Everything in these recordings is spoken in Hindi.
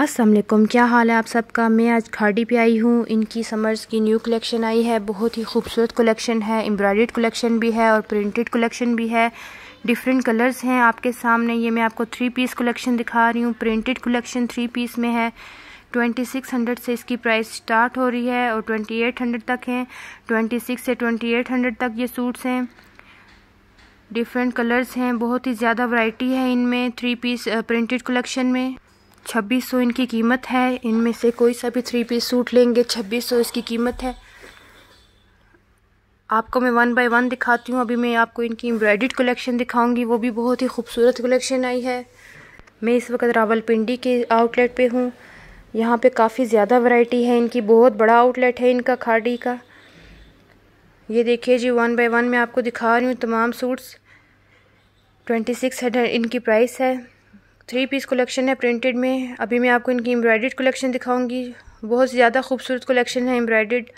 असलम क्या हाल है आप सबका मैं आज खाड़ी पे आई हूँ इनकी समर्स की न्यू कलेक्शन आई है बहुत ही खूबसूरत कलेक्शन है एम्ब्रॉयड कलेक्शन भी है और प्रिंटेड कलेक्शन भी है डिफरेंट कलर्स हैं आपके सामने ये मैं आपको थ्री पीस कलेक्शन दिखा रही हूँ प्रिंटेड कलेक्शन थ्री पीस में है ट्वेंटी सिक्स हंड्रेड से इसकी प्राइस स्टार्ट हो रही है और ट्वेंटी एट हंड्रेड तक हैं ट्वेंटी सिक्स से ट्वेंटी एट हंड्रेड तक ये सूट्स हैं डिफरेंट कलर्स हैं बहुत ही ज़्यादा वैरायटी है इनमें थ्री पीस प्रिंटेड कलेक्शन में छब्बीस सौ इनकी कीमत है इनमें से कोई सा भी थ्री पीस सूट लेंगे छब्बीस सौ इसकी कीमत है आपको मैं वन बाय वन दिखाती हूँ अभी मैं आपको इनकी एम्ब्रॉयड कलेक्शन दिखाऊंगी वो भी बहुत ही खूबसूरत कलेक्शन आई है मैं इस वक्त रावलपिंडी के आउटलेट पे हूँ यहाँ पे काफ़ी ज़्यादा वैरायटी है इनकी बहुत बड़ा आउटलेट है इनका खाड़ी का ये देखिए जी वन बाय वन मैं आपको दिखा रही हूँ तमाम सूट्स ट्वेंटी सिक्स हंड्रेड इनकी प्राइस है थ्री पीस कलेक्शन है प्रिंटेड में अभी मैं आपको इनकी एम्ब्रॉयड कलेक्शन दिखाऊंगी बहुत ज़्यादा खूबसूरत कलेक्शन है एम्ब्रॉयड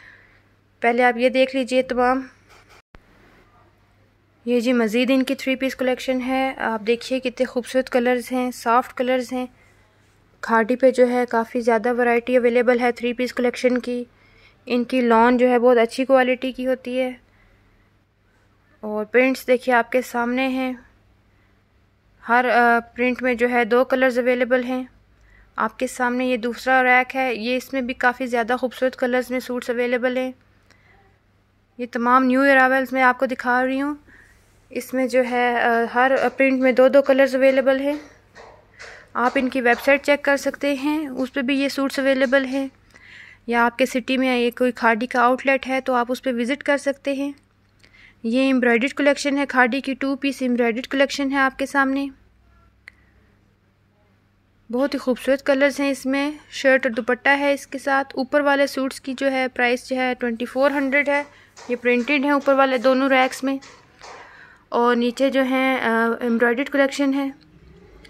पहले आप ये देख लीजिए तमाम ये जी मज़ीद इनकी थ्री पीस कलेक्शन है आप देखिए कितने खूबसूरत कलर्स हैं सॉफ्ट कलर्स हैं खाटी पे जो है काफ़ी ज़्यादा वैरायटी अवेलेबल है थ्री पीस कलेक्शन की इनकी लॉन जो है बहुत अच्छी क्वालिटी की होती है और प्रिंट्स देखिए आपके सामने हैं हर प्रिंट में जो है दो कलर्स अवेलेबल हैं आपके सामने ये दूसरा रैक है ये इसमें भी काफ़ी ज़्यादा खूबसूरत कलर्स में सूट्स अवेलेबल हैं ये तमाम न्यू अरावल्स में आपको दिखा रही हूँ इसमें जो है हर प्रिंट में दो दो कलर्स अवेलेबल हैं आप इनकी वेबसाइट चेक कर सकते हैं उस पर भी ये सूट्स अवेलेबल हैं या आपके सिटी में ये कोई खाड़ी का आउटलेट है तो आप उस पर विज़िट कर सकते हैं ये एम्ब्रॉयड कलेक्शन है खाड़ी की टू पीस एम्ब्रॉयड कलेक्शन है आपके सामने बहुत ही खूबसूरत कलर्स हैं इसमें शर्ट और दुपट्टा है इसके साथ ऊपर वाले सूट्स की जो है प्राइस जो है ट्वेंटी फोर हंड्रेड है ये प्रिंटेड है ऊपर वाले दोनों रैक्स में और नीचे जो है एम्ब्रॉयड कलेक्शन है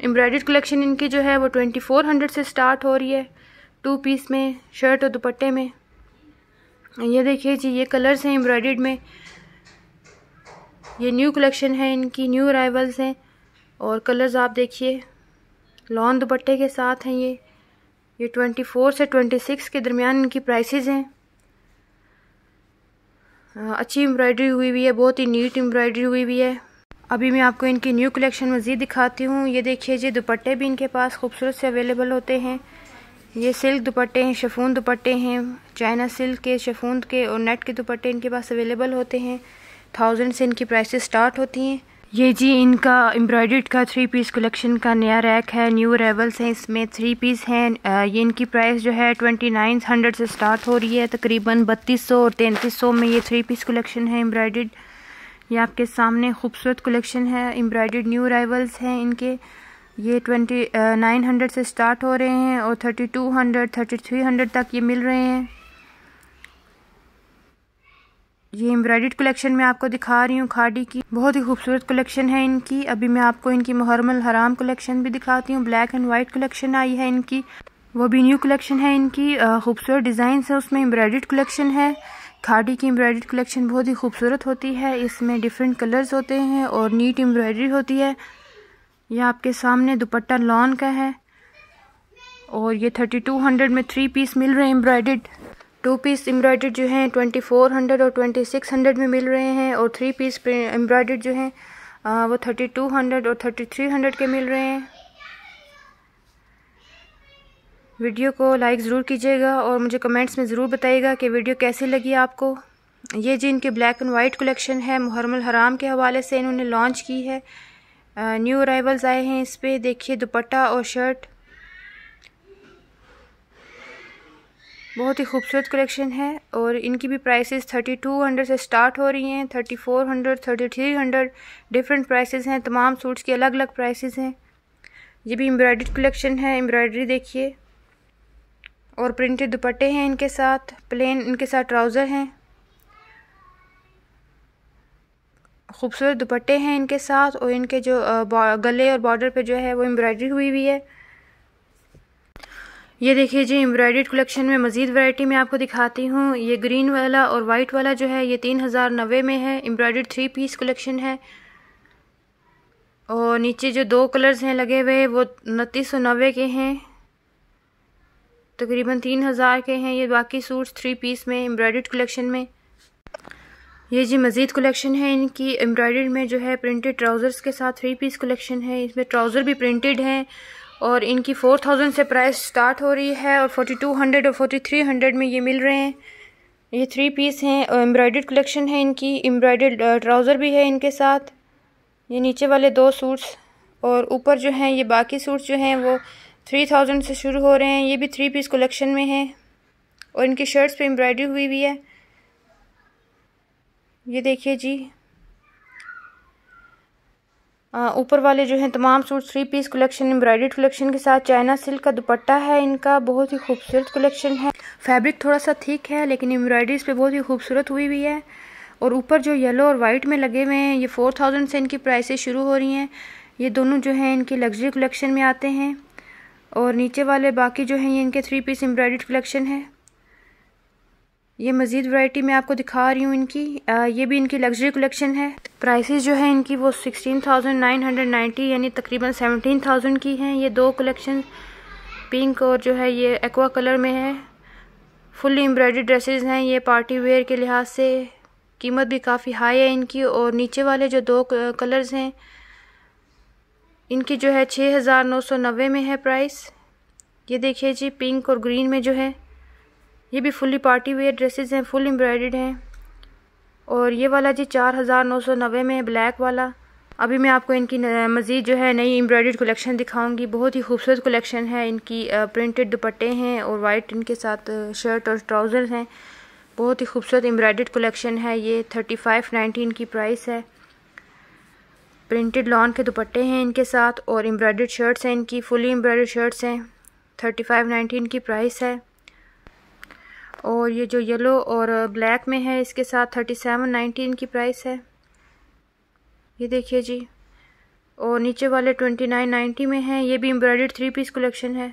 एम्ब्रॉयड कलेक्शन इनकी जो है वो ट्वेंटी फोर हंड्रेड से स्टार्ट हो रही है टू पीस में शर्ट और दुपट्टे में ये देखिए जी ये कलर्स हैं एम्ब्रॉयड में ये न्यू कलेक्शन है इनकी न्यू अराइवल्स हैं और कलर्स आप देखिए लॉन दुपट्टे के साथ हैं ये ये ट्वेंटी फोर से ट्वेंटी सिक्स के दरमियान इनकी प्राइसेस हैं अच्छी एम्ब्रॉयडरी हुई हुई है बहुत ही नीट एम्ब्रॉयडरी हुई हुई है अभी मैं आपको इनकी न्यू कलेक्शन मज़ीद दिखाती हूँ ये देखिए जी दुपट्टे भी इनके पास खूबसूरत से अवेलेबल होते हैं ये सिल्क दुपट्टे हैं शफून दुपट्टे हैं चाइना सिल्क के शफून के और नेट के दुपट्टे इनके पास अवेलेबल होते हैं थाउजेंड से इनकी प्राइसेस स्टार्ट होती हैं ये जी इनका एम्ब्रॉयड का थ्री पीस कलेक्शन का नया रैक है न्यू रेवल्स हैं इसमें थ्री पीस हैं ये इनकी प्राइस जो है ट्वेंटी नाइन हंड्रेड से स्टार्ट हो रही है तकरीबन बत्तीस सौ और तैंतीस सौ में ये थ्री पीस कलेक्शन है एम्ब्रॉयड ये आपके सामने खूबसूरत कलेक्शन है एम्ब्रॉयड न्यू रेवल्स हैं इनके ये ट्वेंटी नाइन हंड्रेड से स्टार्ट हो रहे हैं और thirty two hundred thirty three hundred तक ये मिल रहे हैं ये एम्ब्रॉयड कलेक्शन में आपको दिखा रही हूँ खाड़ी की बहुत ही खूबसूरत कलेक्शन है इनकी अभी मैं आपको इनकी मुहरमल हराम कलेक्शन भी दिखाती हूँ ब्लैक एंड वाइट कलेक्शन आई है इनकी वो भी न्यू कलेक्शन है इनकी खूबसूरत डिज़ाइन है उसमें एम्ब्रॉयड कलेक्शन है खाड़ी की एम्ब्रॉयड कलेक्शन बहुत ही खूबसूरत होती है इसमें डिफरेंट कलर्स होते हैं और नीट एम्ब्रॉयडरी होती है यह आपके सामने दुपट्टा लॉन का है और ये थर्टी टू हंड्रेड में थ्री पीस मिल रहे हैं एम्ब्रॉयड टू पीस एम्ब्रॉयडर्ड जो हैं ट्वेंटी फोर हंड्रेड और ट्वेंटी सिक्स हंड्रेड में मिल रहे हैं और थ्री पीस एम्ब्रॉयडर्ड जो हैं वो थर्टी टू हंड्रेड और थर्टी थ्री हंड्रेड के मिल रहे हैं वीडियो को लाइक ज़रूर कीजिएगा और मुझे कमेंट्स में ज़रूर बताइएगा कि वीडियो कैसी लगी आपको ये जी इनकी ब्लैक एंड वाइट कलेक्शन है मुहरम हराम के हवाले से इन्होंने लॉन्च की है न्यू अराइवल्स आए हैं इस पर देखिए दुपट्टा और शर्ट बहुत ही खूबसूरत कलेक्शन है और इनकी भी प्राइसेस 3200 से स्टार्ट हो रही हैं 3400 3300 डिफरेंट प्राइसेस हैं तमाम सूट्स के अलग अलग प्राइसेस हैं ये भी एम्ब्रॉयड कलेक्शन है एम्ब्रॉयडरी देखिए और प्रिंटेड दुपट्टे हैं इनके साथ प्लेन इनके साथ ट्राउज़र हैं खूबसूरत दुपट्टे हैं इनके साथ और इनके जो गले और बॉर्डर पे जो है वो एम्ब्रॉयडरी हुई हुई है ये देखिए जी एम्ब्रॉयडेड कलेक्शन में मजीद वैरायटी में आपको दिखाती हूँ ये ग्रीन वाला और वाइट वाला जो है ये तीन हज़ार नबे में है एम्ब्रॉयडेड थ्री पीस कलेक्शन है और नीचे जो दो कलर्स हैं लगे हुए वो उनतीस सौ नबे के हैं तकरीबन तीन हज़ार के हैं ये बाकी सूट्स थ्री पीस में एम्ब्रॉयडेड कलेक्शन में ये जी मज़ीद कलेक्शन है इनकी एम्ब्रॉयडेड में जो है प्रिंटेड ट्राउज़र्स के साथ थ्री पीस कलेक्शन है इसमें ट्राउज़र भी प्रिंटेड हैं और इनकी फ़ोर थाउजेंड से प्राइस स्टार्ट हो रही है और फोर्टी टू हंड्रेड और फोर्टी थ्री हंड्रेड में ये मिल रहे हैं ये थ्री पीस हैं और एम्ब्रॉयडर्ड कलेक्शन है इनकी एम्ब्रॉयड ट्राउज़र भी है इनके साथ ये नीचे वाले दो सूट्स और ऊपर जो हैं ये बाकी सूट्स जो हैं वो थ्री थाउजेंड से शुरू हो रहे हैं ये भी थ्री पीस कलेक्शन में हैं और इनकी शर्ट्स पर एम्ब्रॉयडरी हुई हुई है ये देखिए जी ऊपर वाले जो हैं तमाम suit three piece collection embroidered collection के साथ चाइना सिल्क का दुपट्टा है इनका बहुत ही खूबसूरत कलेक्शन है फैब्रिक थोड़ा सा थिक है लेकिन इस पर बहुत ही खूबसूरत हुई हुई है और ऊपर जो येलो और वाइट में लगे हुए हैं ये फोर थाउजेंड से इनकी प्राइसेस शुरू हो रही हैं ये दोनों जो हैं इनकी लग्जरी कलेक्शन में आते हैं और नीचे वाले बाकी जो हैं ये इनके थ्री पीस एम्ब्रॉयडेड कलेक्शन है ये मज़ीद वैरायटी मैं आपको दिखा रही हूँ इनकी आ, ये भी इनकी लग्जरी कलेक्शन है प्राइसेस जो है इनकी वो sixteen thousand nine hundred ninety यानी तकरीबन सेवनटीन थाउजेंड की हैं ये दो कलेक्शन पिंक और जो है ये एक्वा कलर में है फुल एम्ब्रॉयडरी ड्रेसेस हैं ये पार्टी वेयर के लिहाज से कीमत भी काफ़ी हाई है इनकी और नीचे वाले जो दो कलर्स हैं इनकी जो है छः हज़ार नौ सौ नब्बे में है प्राइस ये देखिए जी पिंक और ग्रीन में जो है ये भी फुली पार्टी वेयर ड्रेसेस हैं फुल एम्ब्रॉयडेड हैं और ये वाला जी चार हज़ार नौ सौ नबे में ब्लैक वाला अभी मैं आपको इनकी मज़ीद जो है नई एम्ब्रॉयडेड कलेक्शन दिखाऊंगी बहुत ही खूबसूरत कलेक्शन है इनकी प्रिंटेड दुपट्टे हैं और वाइट इनके साथ शर्ट और ट्राउज़र हैं बहुत ही खूबसूरत एम्ब्रॉयडेड कलेक्शन है ये थर्टी फाइव नाइनटीन की प्राइस है प्रिंटेड लॉन के दुपट्टे हैं इनके साथ और एम्ब्रॉयडेड शर्ट्स हैं इनकी फुली एम्ब्रॉयडेड शर्ट्स हैं थर्टी फाइव नाइनटीन की प्राइस है और ये जो येलो और ब्लैक में है इसके साथ थर्टी सेवन नाइनटीन की प्राइस है ये देखिए जी और नीचे वाले ट्वेंटी नाइन नाइन्टी में है ये भी एम्ब्रॉयडर्ड थ्री पीस कलेक्शन है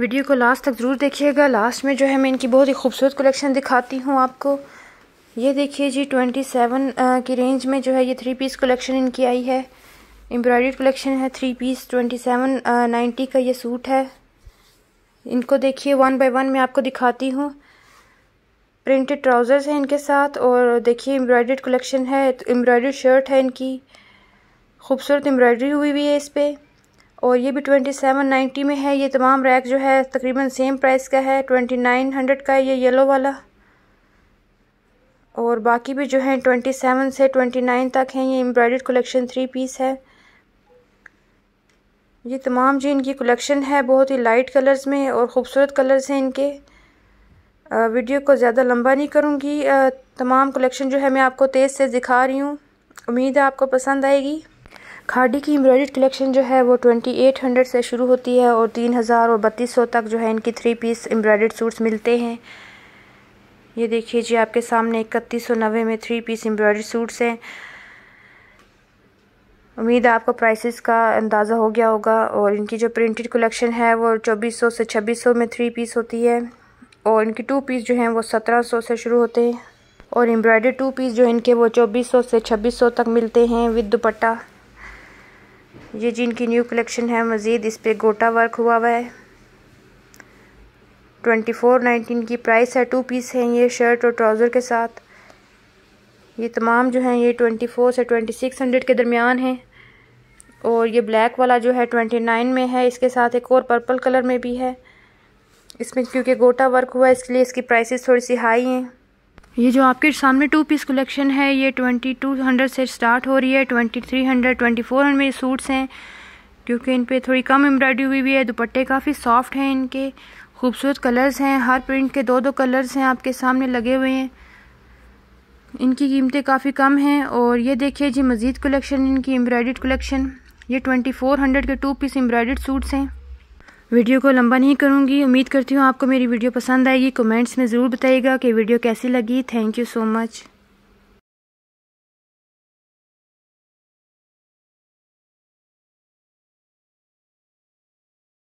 वीडियो को लास्ट तक ज़रूर देखिएगा लास्ट में जो है मैं इनकी बहुत ही खूबसूरत कलेक्शन दिखाती हूँ आपको ये देखिए जी ट्वेंटी सेवन की रेंज में जो है ये थ्री पीस कलेक्शन इनकी आई है एम्ब्रॉयड कलेक्शन है three piece twenty seven ninety का ये सूट है इनको देखिए वन बाय वन मैं आपको दिखाती हूँ प्रिंटेड ट्राउज़र्स हैं इनके साथ और देखिए एम्ब्रॉयड्रेड कलेक्शन है तो एम्ब्रॉयड्री शर्ट है इनकी खूबसूरत एम्ब्रॉयड्री हुई हुई है इस पर और ये भी ट्वेंटी सेवन नाइन्टी में है ये तमाम रैक जो है तकरीबन सेम प्राइस का है ट्वेंटी नाइन हंड्रेड का है ये येलो वाला और बाकी भी जो है ट्वेंटी सेवन से ट्वेंटी नाइन तक हैं ये एम्ब्रॉयड्रेड कलेक्शन थ्री पीस है ये तमाम जो इनकी कलेक्शन है बहुत ही लाइट कलर्स में और ख़ूबसूरत कलर्स हैं इनके आ, वीडियो को ज़्यादा लंबा नहीं करूँगी तमाम कलेक्शन जो है मैं आपको तेज़ से दिखा रही हूँ उम्मीद है आपको पसंद आएगी खाड़ी की एम्ब्रॉयडरी कलेक्शन जो है वो 2800 से शुरू होती है और 3000 और 3200 तक जो है इनकी थ्री पीस एम्ब्रॉयडर्ड सूट्स मिलते हैं ये देखिए जी आपके सामने इकतीस सौ नब्बे में थ्री पीस एम्ब्रॉयडरी सूट्स हैं उम्मीद है आपको प्राइसेस का अंदाज़ा हो गया होगा और इनकी जो प्रिंटेड कलेक्शन है वो 2400 से 2600 में थ्री पीस होती है और इनकी टू पीस जो हैं वो 1700 से शुरू होते हैं और एम्ब्रॉयडर टू पीस जो इनके वो 2400 से 2600 तक मिलते हैं विद दुपट्टा ये जी इनकी न्यू कलेक्शन है मज़ीद इस पर गोटा वर्क हुआ हुआ है ट्वेंटी फोर नाइनटीन की प्राइस है टू पीस हैं ये शर्ट और ट्राउज़र के साथ ये तमाम जो हैं ये ट्वेंटी फोर से ट्वेंटी सिक्स हंड्रेड के दरमियान हैं और ये ब्लैक वाला जो है ट्वेंटी नाइन में है इसके साथ एक और पर्पल कलर में भी है इसमें क्योंकि गोटा वर्क हुआ है इसलिए इसकी प्राइसेस थोड़ी सी हाई हैं ये जो आपके सामने टू पीस कलेक्शन है ये ट्वेंटी टू हंड्रेड से स्टार्ट हो रही है twenty three hundred twenty four hundred में सूट्स हैं क्योंकि इन पर थोड़ी कम एम्ब्रॉयडरी हुई भी है दुपट्टे काफ़ी सॉफ्ट हैं इनके खूबसूरत कलर्स हैं हर प्रिंट के दो दो कलर्स हैं आपके सामने लगे हुए हैं इनकी कीमतें काफ़ी कम हैं और ये देखिए जी मज़ीद कलेक्शन इनकी एम्ब्रॉयड कलेक्शन ये ट्वेंटी फोर हंड्रेड के टू पीस एम्ब्रॉयडर्ड सूट्स हैं वीडियो को लंबा नहीं करूँगी उम्मीद करती हूँ आपको मेरी वीडियो पसंद आएगी कमेंट्स में ज़रूर बताइएगा कि वीडियो कैसी लगी थैंक यू सो मच